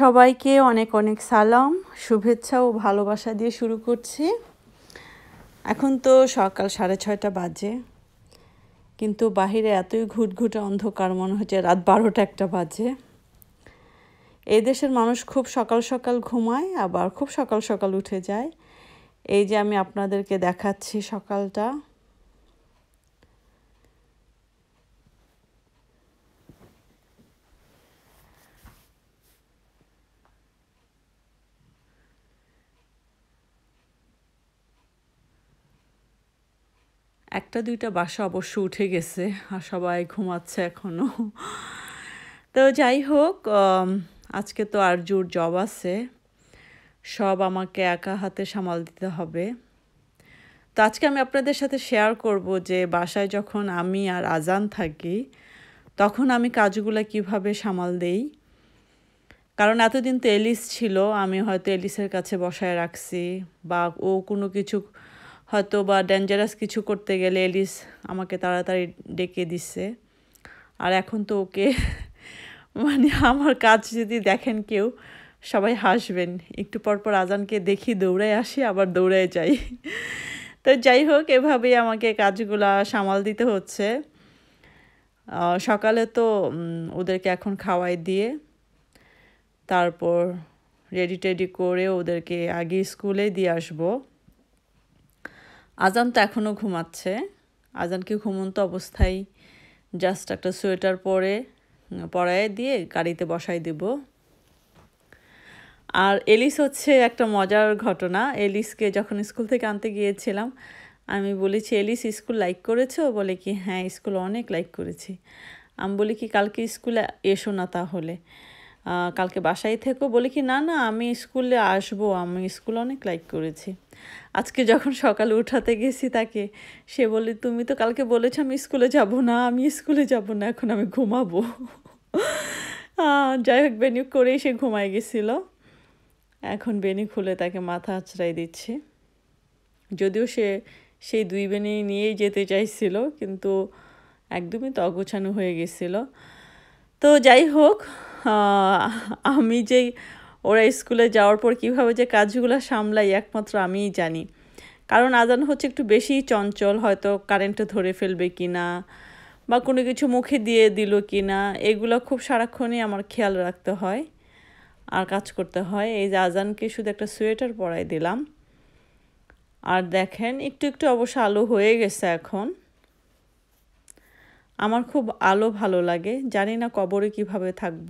সবাইকে অনেক অনেক সালাম শুভেচ্ছা ও ভালোবাসা দিয়ে শুরু করছি এখন তো সকাল সাড়ে ছয়টা বাজে কিন্তু বাহিরে এতই ঘুটঘুটে অন্ধকার মনে হচ্ছে রাত বারোটা একটা বাজে এই দেশের মানুষ খুব সকাল সকাল ঘুমায় আবার খুব সকাল সকাল উঠে যায় এই যে আমি আপনাদেরকে দেখাচ্ছি সকালটা একটা দুইটা বাসা অবশ্য উঠে গেছে আর সবাই ঘুমাচ্ছে এখনও তো যাই হোক আজকে তো আর জোর জব আছে সব আমাকে একা হাতে সামাল দিতে হবে তো আজকে আমি আপনাদের সাথে শেয়ার করব যে বাসায় যখন আমি আর আজান থাকি তখন আমি কাজগুলো কিভাবে সামাল দেই কারণ এতদিন তো এলিস ছিল আমি হয়তো এলিসের কাছে বসায় রাখছি বা ও কোনো কিছু হয়তো বা ডেঞ্জারাস কিছু করতে গেলে এলিস আমাকে তাড়াতাড়ি ডেকে দিচ্ছে আর এখন তো ওকে মানে আমার কাজ যদি দেখেন কেউ সবাই হাসবেন একটু পরপর আজানকে দেখি দৌড়ে আসি আবার দৌড়ায় যাই তো যাই হোক এভাবেই আমাকে কাজগুলা সামাল দিতে হচ্ছে সকালে তো ওদেরকে এখন খাওয়াই দিয়ে তারপর রেডি টেডি করে ওদেরকে আগে স্কুলে দিয়ে আসবো আজান তো এখনও ঘুমাচ্ছে আজানকে ঘুমন্ত অবস্থায় জাস্ট একটা সোয়েটার পরে পরায় দিয়ে গাড়িতে বসাই দেব আর এলিস হচ্ছে একটা মজার ঘটনা এলিসকে যখন স্কুল থেকে আনতে গিয়েছিলাম আমি বলেছি এলিস স্কুল লাইক করেছো বলে কি হ্যাঁ স্কুল অনেক লাইক করেছি আমি বলি কি কালকে স্কুলে এসো না তাহলে কালকে বাসায় থেকেও বলে কি না না আমি স্কুলে আসবো আমি স্কুল অনেক লাইক করেছি আজকে যখন সকালে উঠাতে গেছি তাকে সে বলে তুমি তো কালকে বলেছো আমি স্কুলে যাব না আমি স্কুলে যাব না এখন আমি ঘুমাবো যাই হোক বেনি করেই সে ঘুমায় গেছিল এখন বেনি খুলে তাকে মাথা আঁচড়াই দিচ্ছে যদিও সে সেই দুই বেনি নিয়েই যেতে চাইছিল কিন্তু একদমই তো অগোছানো হয়ে গেছিল তো যাই হোক আমি যেই ওরা স্কুলে যাওয়ার পর কীভাবে যে কাজগুলো সামলাই একমাত্র আমিই জানি কারণ আজান হচ্ছে একটু বেশি চঞ্চল হয়তো কারেন্টটা ধরে ফেলবে কি না বা কোনো কিছু মুখে দিয়ে দিল কি না এগুলো খুব সারাক্ষণই আমার খেয়াল রাখতে হয় আর কাজ করতে হয় এই যে আজানকে শুধু একটা সোয়েটার পরাই দিলাম আর দেখেন একটু একটু অবশ্য আলো হয়ে গেছে এখন আমার খুব আলো ভালো লাগে জানি না কবরে কিভাবে থাকব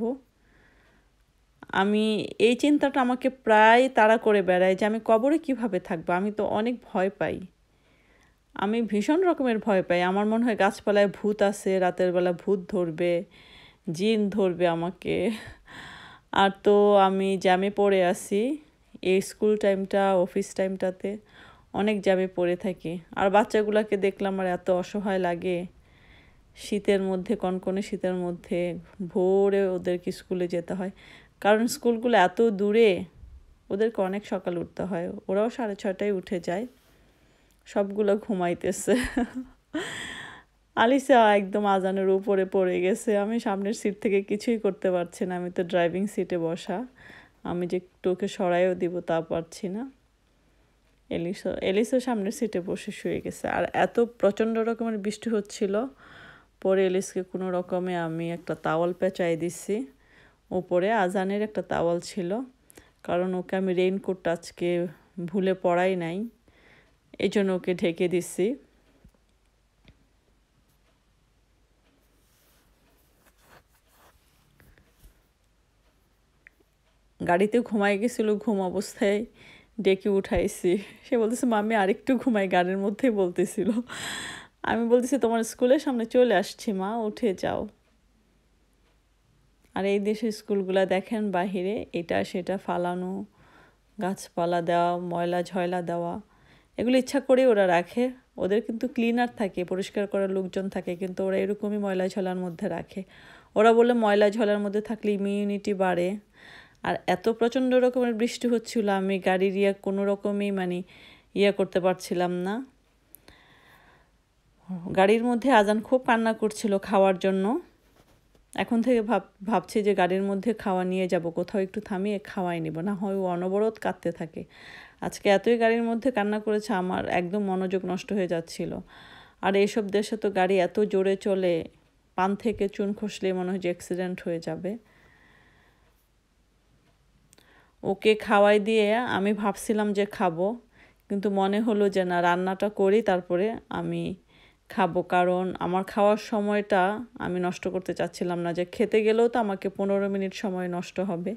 আমি এই চিন্তাটা আমাকে প্রায় তাড়া করে বেড়ায় যে আমি কবরে কিভাবে থাকবো আমি তো অনেক ভয় পাই আমি ভীষণ রকমের ভয় পাই আমার মনে হয় গাছপালায় ভূত আছে রাতের বেলা ভূত ধরবে জিন ধরবে আমাকে আর তো আমি জ্যামে পড়ে আসি এই স্কুল টাইমটা অফিস টাইমটাতে অনেক জ্যামে পড়ে থাকি আর বাচ্চাগুলোকে দেখলাম আর এত অসহায় লাগে শীতের মধ্যে কনকনে শীতের মধ্যে ভোরে ওদেরকে স্কুলে যেতে হয় কারণ স্কুলগুলো এত দূরে ওদেরকে অনেক সকাল উঠতে হয় ওরাও সাড়ে ছটায় উঠে যায় সবগুলো ঘুমাইতেছে আলিসা একদম আজানের উপরে পড়ে গেছে আমি সামনের সিট থেকে কিছুই করতে পারছি না আমি তো ড্রাইভিং সিটে বসা আমি যে টোকে সরাইও দিব তা পারছি না এলিসো এলিসো সামনের সিটে বসে শুয়ে গেছে আর এত প্রচণ্ড রকমের বৃষ্টি হচ্ছিল পরে এলিসকে কোনো রকমে আমি একটা তাওয়াল পেঁচাই দিছি ওপরে আজানের একটা তাওয়াল ছিল কারণ ওকে আমি রেইনকোটটা আজকে ভুলে পড়াই নাই এই জন্য ওকে ঢেকে দিছি গাড়িতে ঘুমাই গেছিল ঘুম অবস্থায় ডেকে উঠাইছি সে বলতেছে মামি আরেকটু ঘুমাই গানের মধ্যেই বলতেছিল আমি বলতেছি তোমার স্কুলের সামনে চলে আসছি মা উঠে যাও আর এই দেশের স্কুলগুলো দেখেন বাহিরে এটা সেটা ফালানো গাছপালা দেওয়া ময়লা ঝয়লা দেওয়া এগুলো ইচ্ছা করে ওরা রাখে ওদের কিন্তু ক্লিনার থাকে পরিষ্কার করার লোকজন থাকে কিন্তু ওরা এরকমই ময়লা ঝলার মধ্যে রাখে ওরা বলে ময়লা ঝলার মধ্যে থাকলে ইমিউনিটি বাড়ে আর এত প্রচণ্ড রকমের বৃষ্টি হচ্ছিল আমি গাড়ির ইয়া কোনো রকমই মানে ইয়া করতে পারছিলাম না গাড়ির মধ্যে আজান খুব কান্না করছিল খাওয়ার জন্য এখন থেকে ভাব ভাবছি যে গাড়ির মধ্যে খাওয়া নিয়ে যাব কোথাও একটু থামিয়ে খাওয়াই নিব না হয় ও অনবরত কাঁদতে থাকে আজকে এতই গাড়ির মধ্যে কান্না করেছে আমার একদম মনোযোগ নষ্ট হয়ে যাচ্ছিল আর এইসব দেশে তো গাড়ি এত জোরে চলে পান থেকে চুন খসলে মনে হয় যে অ্যাক্সিডেন্ট হয়ে যাবে ওকে খাওয়াই দিয়ে আমি ভাবছিলাম যে খাবো কিন্তু মনে হলো যে না রান্নাটা করি তারপরে আমি খাবো কারণ আমার খাওয়ার সময়টা আমি নষ্ট করতে চাচ্ছিলাম না যে খেতে গেলেও তো আমাকে পনেরো মিনিট সময় নষ্ট হবে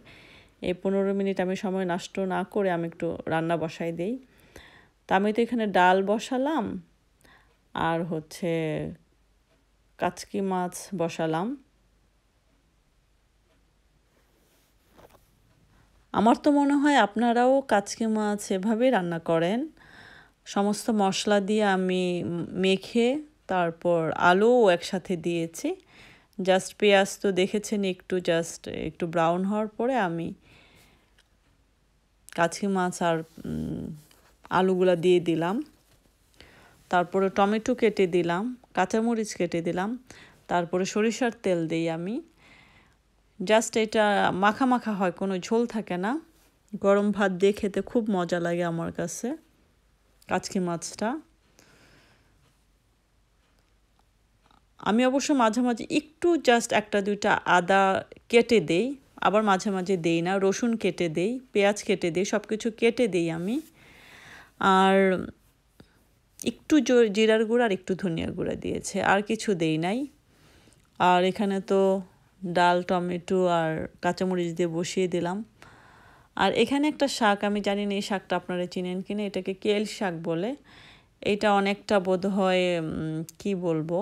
এই পনেরো মিনিট আমি সময় নষ্ট না করে আমি একটু রান্না বসাই দিই তা আমি তো এখানে ডাল বসালাম আর হচ্ছে কাচকি মাছ বসালাম আমার তো মনে হয় আপনারাও কাচকি মাছ এভাবেই রান্না করেন সমস্ত মশলা দিয়ে আমি মেখে তারপর আলুও একসাথে দিয়েছি জাস্ট পেঁয়াজ তো দেখেছেন একটু জাস্ট একটু ব্রাউন হওয়ার পরে আমি কাছি মাছ আর আলুগুলা দিয়ে দিলাম তারপরে টমেটো কেটে দিলাম কাঁচামরিচ কেটে দিলাম তারপরে সরিষার তেল দিই আমি জাস্ট এটা মাখা মাখা হয় কোনো ঝোল থাকে না গরম ভাত দিয়ে খেতে খুব মজা লাগে আমার কাছে কাচকি মাছটা আমি অবশ্য মাঝে মাঝে একটু জাস্ট একটা দুইটা আদা কেটে দেই আবার মাঝে মাঝে দেই না রসুন কেটে দেই পেঁয়াজ কেটে দেই সব কিছু কেটে দেই আমি আর একটু জিরার গুঁড়া আর একটু ধনিয়া গুঁড়া দিয়েছে আর কিছু দেই নাই আর এখানে তো ডাল টমেটো আর কাঁচামরিচ দিয়ে বসিয়ে দিলাম আর এখানে একটা শাক আমি জানি না এই শাকটা আপনারা চিনেন কিনা এটাকে কেল শাক বলে এটা অনেকটা বোধ হয় কী বলবো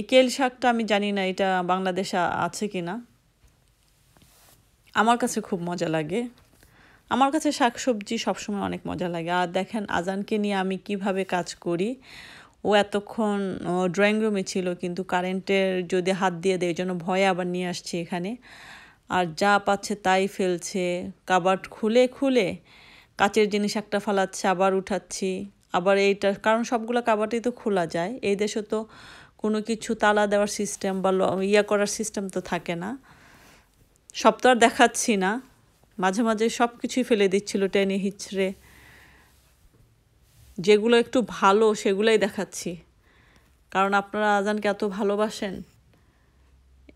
এই কেল শাকটা আমি জানি না এটা বাংলাদেশে আছে কি না আমার কাছে খুব মজা লাগে আমার কাছে শাক সবজি সবসময় অনেক মজা লাগে আর দেখেন আজানকে নিয়ে আমি কিভাবে কাজ করি ও এতক্ষণ ড্রয়িং রুমে ছিল কিন্তু কারেন্টের যদি হাত দিয়ে দেয় জন্য ভয়ে আবার নিয়ে আসছি এখানে আর যা পাচ্ছে তাই ফেলছে কাবাট খুলে খুলে কাচের জিনিস একটা ফালাচ্ছে আবার উঠাচ্ছি আবার এইটা কারণ সবগুলো কাবাটই তো খোলা যায় এই দেশে তো কোনো কিছু তালা দেওয়ার সিস্টেম বা ইয়া করার সিস্টেম তো থাকে না সব তো আর দেখাচ্ছি না মাঝে মাঝে সব কিছুই ফেলে দিচ্ছিল টেনে হিচড়ে যেগুলো একটু ভালো সেগুলোই দেখাচ্ছি কারণ আপনারা আজানকে এত ভালোবাসেন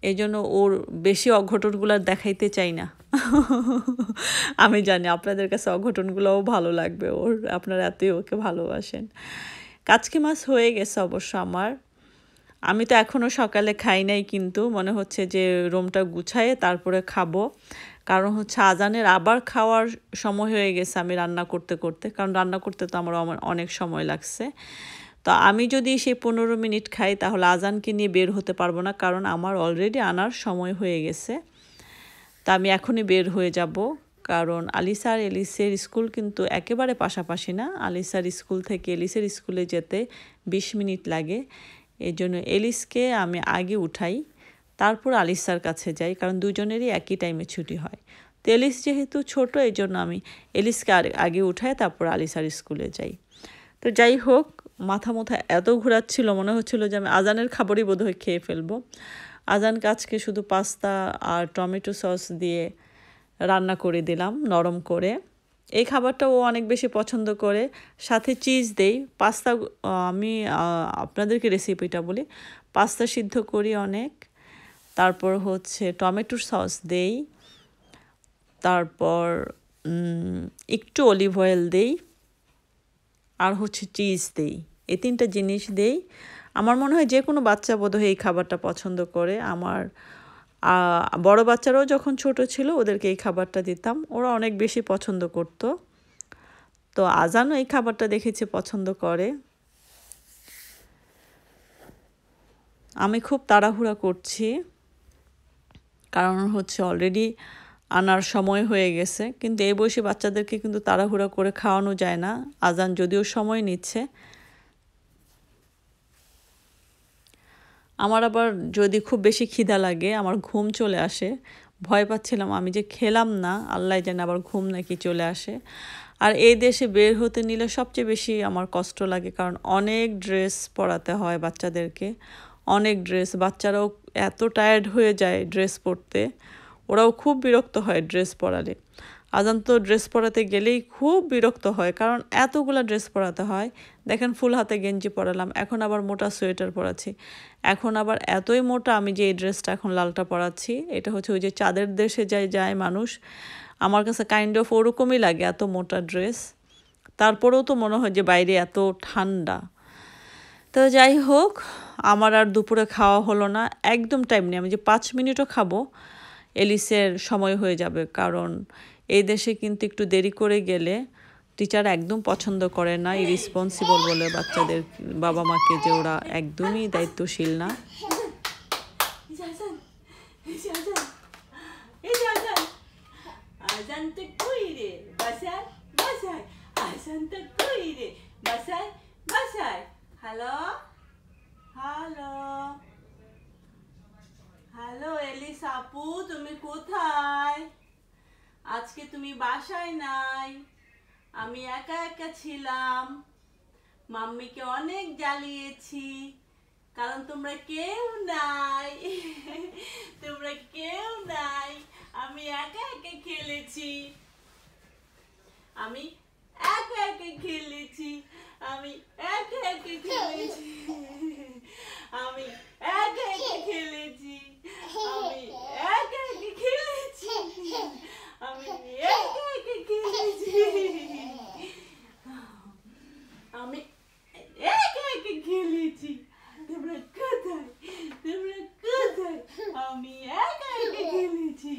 এই জন্য ওর বেশি অঘটনগুলো দেখাইতে চাই না আমি জানি আপনাদের কাছে অঘটনগুলোও ভালো লাগবে ওর আপনারা এতই ওকে ভালোবাসেন কাজকে মাছ হয়ে গেছে অবশ্য আমার আমি তো এখনও সকালে খাই নাই কিন্তু মনে হচ্ছে যে রোমটা গুছায় তারপরে খাবো কারণ হচ্ছে আজানের আবার খাওয়ার সময় হয়ে গেছে আমি রান্না করতে করতে কারণ রান্না করতে তো আমার অনেক সময় লাগছে তো আমি যদি সেই পনেরো মিনিট খাই তাহলে আজানকে নিয়ে বের হতে পারবো না কারণ আমার অলরেডি আনার সময় হয়ে গেছে তা আমি এখনই বের হয়ে যাব কারণ আলিসার এলিসের স্কুল কিন্তু একেবারে পাশাপাশি না আলিসার স্কুল থেকে এলিসের স্কুলে যেতে ২০ মিনিট লাগে এই জন্য এলিসকে আমি আগে উঠাই তারপর আলিসার কাছে যাই কারণ দুজনেরই একই টাইমে ছুটি হয় তো এলিস যেহেতু ছোট এই জন্য আমি এলিসকে আগে উঠাই তারপর আলিসার স্কুলে যাই তো যাই হোক মাথা মাথা এত ঘোরাচ্ছিল মনে হচ্ছিল যে আমি আজানের খাবারই বোধহয় খেয়ে ফেলবো আজান কাজকে শুধু পাস্তা আর টমেটো সস দিয়ে রান্না করে দিলাম নরম করে এই খাবারটা ও অনেক বেশি পছন্দ করে সাথে চিজ দেই পাস্তা আমি আপনাদেরকে রেসিপিটা বলি পাস্তা সিদ্ধ করি অনেক তারপর হচ্ছে টমেটোর সস দেই তারপর একটু অলিভ অয়েল দেই আর হচ্ছে চিজ দেই এই তিনটা জিনিস দেই আমার মনে হয় যে কোনো বাচ্চা বোধহয় এই খাবারটা পছন্দ করে আমার বড় বাচ্চারাও যখন ছোট ছিল ওদেরকে এই খাবারটা দিতাম ওরা অনেক বেশি পছন্দ করত তো আজানও এই খাবারটা দেখেছি পছন্দ করে আমি খুব তাড়াহুড়া করছি কারণ হচ্ছে অলরেডি আনার সময় হয়ে গেছে কিন্তু এই বয়সী বাচ্চাদেরকে কিন্তু তাড়াহুড়া করে খাওয়ানো যায় না আজান যদিও সময় নিচ্ছে আমার আবার যদি খুব বেশি খিদা লাগে আমার ঘুম চলে আসে ভয় পাচ্ছিলাম আমি যে খেলাম না আল্লাহ জানে আবার ঘুম নাকি চলে আসে আর এই দেশে বের হতে নিলে সবচেয়ে বেশি আমার কষ্ট লাগে কারণ অনেক ড্রেস পরাতে হয় বাচ্চাদেরকে অনেক ড্রেস বাচ্চারাও এত টায়ার্ড হয়ে যায় ড্রেস পরতে ওরাও খুব বিরক্ত হয় ড্রেস পরালে আজান তো ড্রেস পরাতে গেলেই খুব বিরক্ত হয় কারণ এতগুলা ড্রেস পরাতে হয় দেখেন ফুল হাতে গেঞ্জি পরালাম এখন আবার মোটা সোয়েটার পরাচ্ছি এখন আবার এতই মোটা আমি যে এই ড্রেসটা এখন লালটা পরাচ্ছি এটা হচ্ছে ওই যে চাঁদের দেশে যায় যায় মানুষ আমার কাছে কাইন্ড অফ ওরকমই লাগে এত মোটা ড্রেস তারপরেও তো মনে হয় যে বাইরে এত ঠান্ডা তো যাই হোক আমার আর দুপুরে খাওয়া হলো না একদম টাইম নেই আমি যে পাঁচ মিনিটও খাবো এলিসের সময় হয়ে যাবে কারণ এই দেশে কিন্তু একটু দেরি করে গেলে টিচার একদম পছন্দ করে না ইরেসপন্সিবল বলে বাচ্চাদের বাবা মাকে যে ওরা একদমই দায়িত্বশীল না হ্যালো হ্যালো হ্যালো এলিস আপু তুমি কোথায় আজকে তুমি বাসায় নাই আমি একা একা ছিলাম মাম্মিকে অনেক জ্বালিয়েছি কারণ তোমরা কেউ নাই তোমরা কেউ নাই আমি একা একা খেলেছি আমি একা একা খেলেছি আমি একা একা খেলেছি আমি একা একা খেলেছি আমি নিয়ে আমি খেলেছি তোমরা কোথায় তোমরা কোথায় আমি একা একা খেলেছি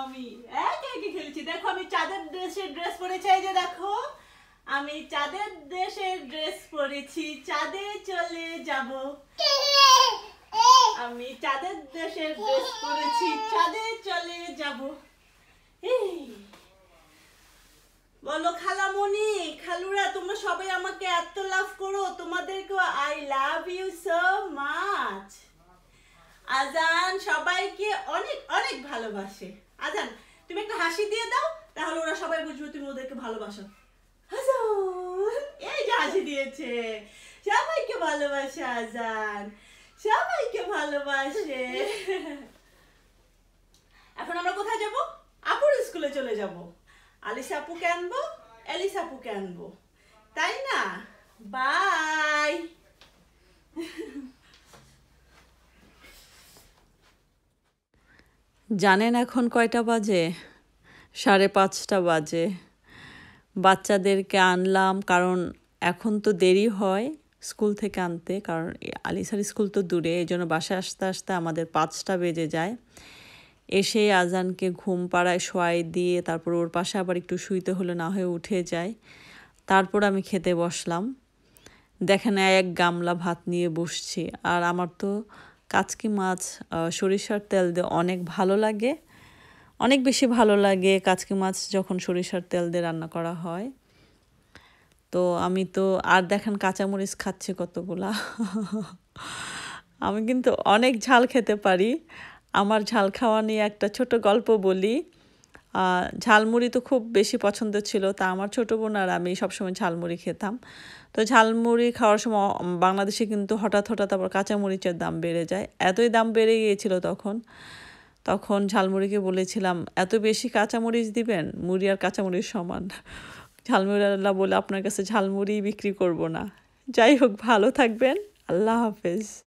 আমি একা একা খেলেছি দেখো আমি চাঁদের দেশের ড্রেস পরেছি এই যে দেখো আমি চাঁদের দেশের ড্রেস পরেছি চাঁদে চলে যাব আমি চাঁদের দেশের ড্রেস পরেছি চাঁদে চলে যাব বলো খালামণি খালুরা তোমরা সবাই আমাকে এত লাভ করো তোমাদেরকে I love you so much আজান সবাইকে অনেক অনেক ভালোবাসে আজান তুমি একটু হাসি দিয়ে দাও তাহলে ওরা সবাই বুঝবে তুমি ওদেরকে ভালোবাসো আজান এই যে হাসি দিয়েছে সবাইকে ভালোবাসে আজান সবাইকে ভালোবাসে এখন আমরা কোথায় যাবো আপুর স্কুলে চলে যাব আলিসা আপুকে আনবো অ্যালিসা আপুকে আনবো তাই না বাই জানেন এখন কয়টা বাজে সাড়ে পাঁচটা বাজে বাচ্চাদেরকে আনলাম কারণ এখন তো দেরি হয় স্কুল থেকে আনতে কারণ আলিসার স্কুল তো দূরে এই জন্য বাসায় আসতে আসতে আমাদের পাঁচটা বেজে যায় এসে আজানকে ঘুম পাড়ায় শোয়াই দিয়ে তারপর ওর পাশে আবার একটু শুইতে হলে না হয়ে উঠে যায় তারপর আমি খেতে বসলাম দেখেন এক গামলা ভাত নিয়ে বসছি আর আমার তো কাচকি মাছ সরিষার তেল দিয়ে অনেক ভালো লাগে অনেক বেশি ভালো লাগে কাচকি মাছ যখন সরিষার তেল দিয়ে রান্না করা হয় তো আমি তো আর দেখেন কাঁচামরিচ খাচ্ছি কতগুলা আমি কিন্তু অনেক ঝাল খেতে পারি আমার ঝাল খাওয়া নিয়ে একটা ছোট গল্প বলি ঝালমুড়ি তো খুব বেশি পছন্দ ছিল তা আমার ছোটো বোন আর আমি সবসময় ঝালমুড়ি খেতাম তো ঝালমুড়ি খাওয়ার সময় বাংলাদেশে কিন্তু হঠাৎ হঠাৎ আবার কাঁচামরিচের দাম বেড়ে যায় এতই দাম বেড়ে গিয়েছিল তখন তখন ঝালমুড়িকে বলেছিলাম এত বেশি কাঁচামরিচ দিবেন মুড়ি আর কাঁচামরিচ সমান ঝালমুড়িওয়ালা বলে আপনার কাছে ঝালমুড়ি বিক্রি করব না যাই হোক ভালো থাকবেন আল্লাহ হাফেজ